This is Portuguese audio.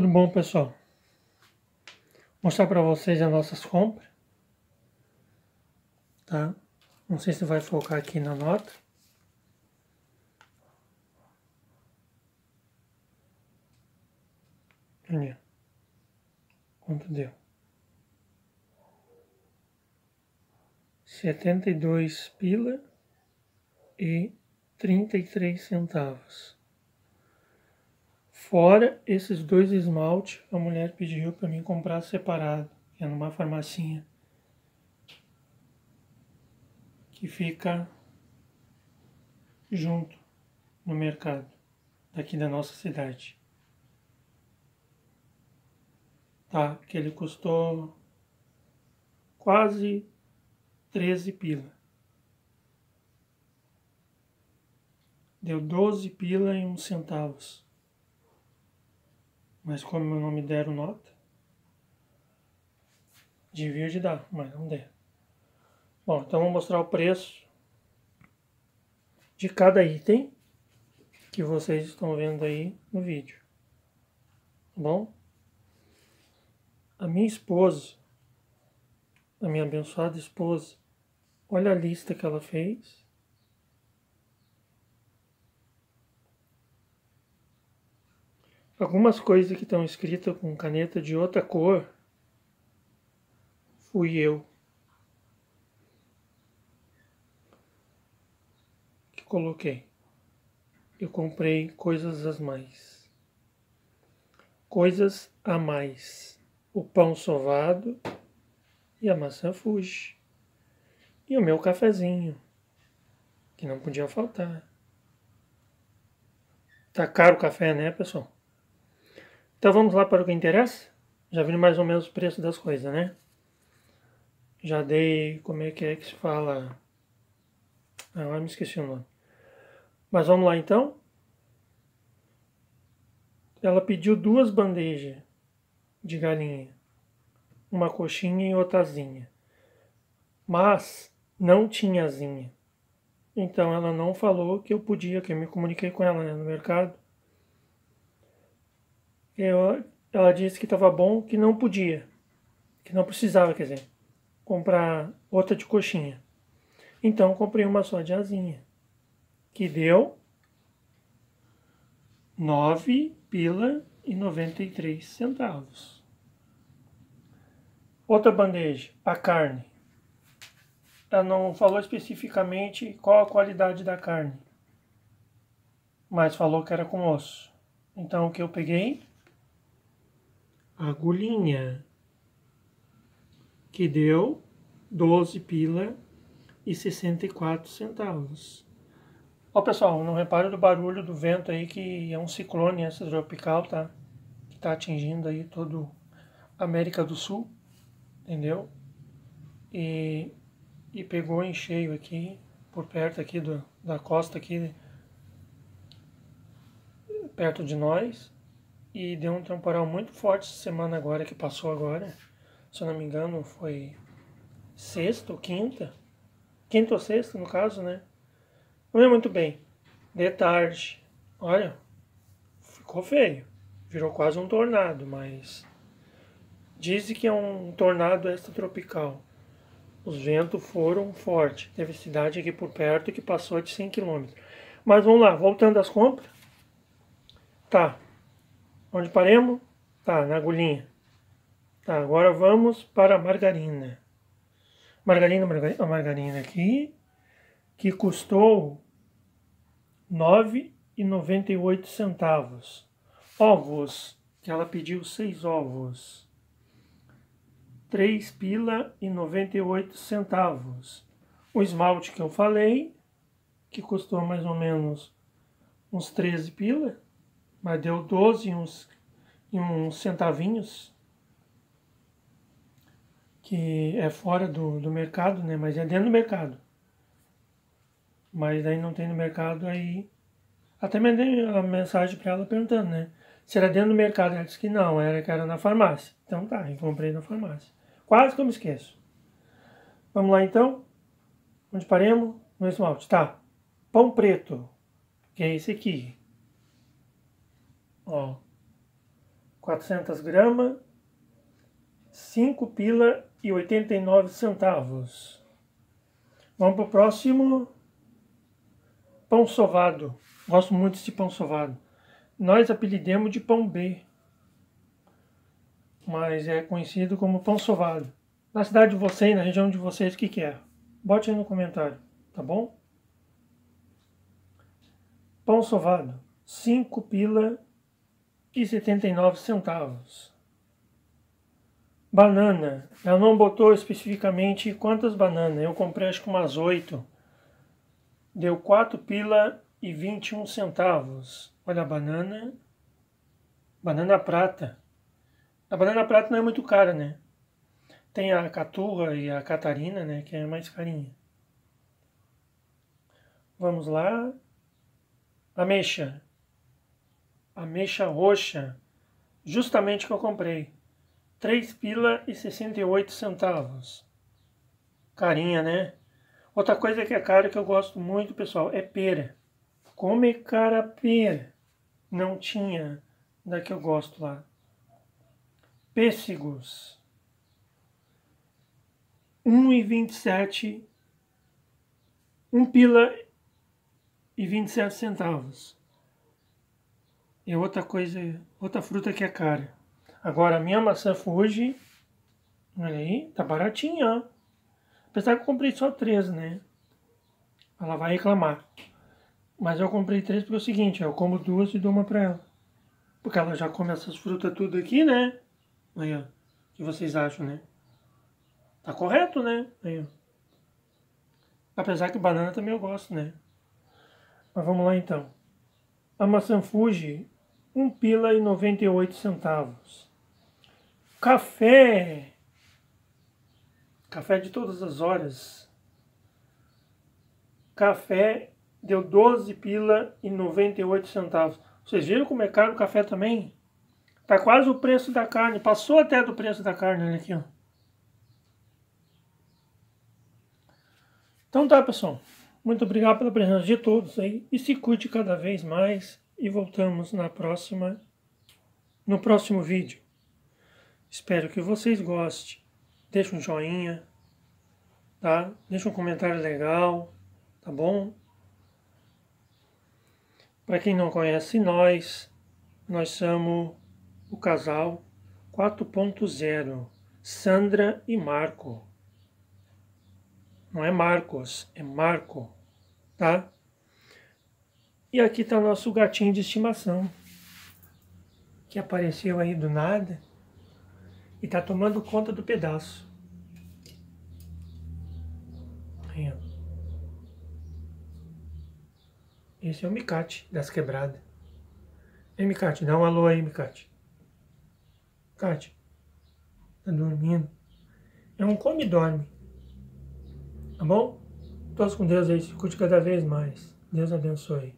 Tudo bom, pessoal? Vou mostrar para vocês as nossas compras. Tá? Não sei se vai focar aqui na nota. Olha. Quanto deu? 72 pila e 33 centavos. Fora esses dois esmalte, a mulher pediu para mim comprar separado, que é numa farmacinha que fica junto no mercado daqui da nossa cidade. Tá, que ele custou quase 13 pila. Deu 12 pila e uns centavos. Mas como não me deram nota, devia de dar, mas não deram. Bom, então vou mostrar o preço de cada item que vocês estão vendo aí no vídeo. Tá bom? A minha esposa, a minha abençoada esposa, olha a lista que ela fez Algumas coisas que estão escritas com caneta de outra cor fui eu que coloquei. Eu comprei coisas a mais. Coisas a mais. O pão sovado e a maçã fuji. E o meu cafezinho, que não podia faltar. Tá caro o café, né, pessoal? Então vamos lá para o que interessa. Já viram mais ou menos o preço das coisas, né? Já dei, como é que é que se fala? Ah, eu me esqueci o nome. Mas vamos lá então. Ela pediu duas bandejas de galinha. Uma coxinha e outra asinha. Mas não tinha asinha. Então ela não falou que eu podia, que eu me comuniquei com ela né, no mercado eu, ela disse que estava bom, que não podia, que não precisava, quer dizer, comprar outra de coxinha. Então comprei uma só de asinha, que deu 9 pila e 93 centavos. Outra bandeja, a carne. Ela não falou especificamente qual a qualidade da carne, mas falou que era com osso. Então o que eu peguei agulhinha, que deu 12 pila e 64 centavos. Ó pessoal, não repare do barulho do vento aí que é um ciclone esse tropical, tá? Que tá atingindo aí todo América do Sul, entendeu? E, e pegou em cheio aqui, por perto aqui do, da costa aqui, perto de nós. E deu um temporal muito forte essa semana agora, que passou agora. Se eu não me engano, foi sexta ou quinta. Quinta ou sexta, no caso, né? Não é muito bem. De tarde. Olha, ficou feio. Virou quase um tornado, mas... Dizem que é um tornado extratropical. Os ventos foram fortes. Teve cidade aqui por perto que passou de 100 km. Mas vamos lá, voltando às compras. Tá, Onde paremos? Tá, na agulhinha. Tá, agora vamos para a margarina. Margarina, margarina, a margarina aqui, que custou R$ 9,98 centavos. Ovos, que ela pediu seis ovos. 3 pila e 98 centavos. O esmalte que eu falei, que custou mais ou menos uns 13 pila, mas deu 12 e uns, e uns centavinhos, que é fora do, do mercado, né? Mas é dentro do mercado. Mas aí não tem no mercado, aí... Até mandei a mensagem para ela perguntando, né? Se era dentro do mercado. Ela disse que não, era que era na farmácia. Então tá, eu comprei na farmácia. Quase que eu me esqueço. Vamos lá então. Onde paremos? No esmalte. Tá. Pão preto. Que é esse aqui. Ó, 400 gramas, 5 pila e 89 centavos. Vamos para o próximo. Pão sovado. Gosto muito desse pão sovado. Nós apelidemos de pão B. Mas é conhecido como pão sovado. Na cidade de vocês, na região de vocês, o que, que é? Bote aí no comentário, tá bom? Pão sovado. 5 pila e setenta e nove centavos. Banana. Ela não botou especificamente quantas bananas. Eu comprei acho que umas oito. Deu quatro pila e vinte e um centavos. Olha a banana. Banana prata. A banana prata não é muito cara, né? Tem a caturra e a catarina, né? Que é mais carinha. Vamos lá. Ameixa ameixa roxa, justamente que eu comprei. 3 pila e 68 centavos. Carinha, né? Outra coisa que é cara que eu gosto muito, pessoal, é pera. Come cara pera. Não tinha da que eu gosto lá. Pêssegos. 1,27. 1 pila e 27 centavos. É outra coisa, outra fruta que é cara. Agora, a minha maçã Fuji, olha aí, tá baratinha. Apesar que eu comprei só três, né? Ela vai reclamar. Mas eu comprei três porque é o seguinte, eu como duas e dou uma pra ela. Porque ela já come essas frutas tudo aqui, né? Aí, ó. O que vocês acham, né? Tá correto, né? Aí, ó. Apesar que banana também eu gosto, né? Mas vamos lá então. A maçã Fuji um pila e 98 centavos. Café, café de todas as horas. Café deu 12 pila e 98 centavos. Vocês viram como é caro o café também? Tá quase o preço da carne, passou até do preço da carne, olha aqui, ó. Então tá, pessoal. Muito obrigado pela presença de todos aí e se cuide cada vez mais e voltamos na próxima no próximo vídeo. Espero que vocês gostem. Deixa um joinha, tá? Deixa um comentário legal, tá bom? Para quem não conhece nós, nós somos o casal 4.0, Sandra e Marco. Não é Marcos, é Marco, tá? E aqui está nosso gatinho de estimação, que apareceu aí do nada e está tomando conta do pedaço. Aí, ó. Esse é o Micate das quebradas. Ei, Micate, dá um alô aí, Micate. Micate, tá dormindo. É um come e dorme. Tá bom? Todos com Deus aí, se curte cada vez mais. Deus abençoe.